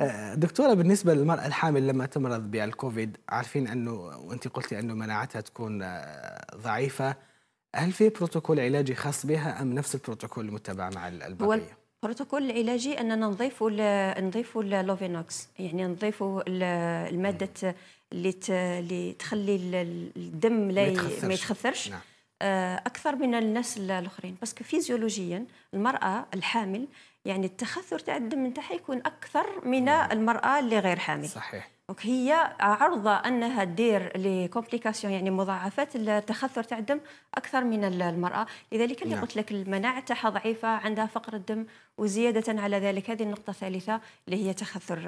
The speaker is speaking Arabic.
آه، دكتوره بالنسبه للمراه الحامل لما تمرض بالكوفيد عارفين انه وانت قلتي انه مناعتها تكون آه، ضعيفه هل في بروتوكول علاجي خاص بها ام نفس البروتوكول المتبع مع البقيه؟ البروتوكول العلاجي اننا نضيفوا نضيفوا لوفينوكس يعني نضيفوا الماده اللي اللي تخلي الدم لا ما يتخثرش نعم. آه، اكثر من الناس الاخرين باسكو فيزيولوجيا المراه الحامل يعني التخثر تاع الدم نتاعها يكون اكثر من المراه اللي غير حامل صحيح دونك هي عرضه انها دير لي كومبليكاسيون يعني مضاعفات التخثر تاع الدم اكثر من المراه لذلك اللي نعم. قلت لك المناعه تاعها ضعيفه عندها فقر الدم وزياده على ذلك هذه النقطه الثالثه اللي هي تخثر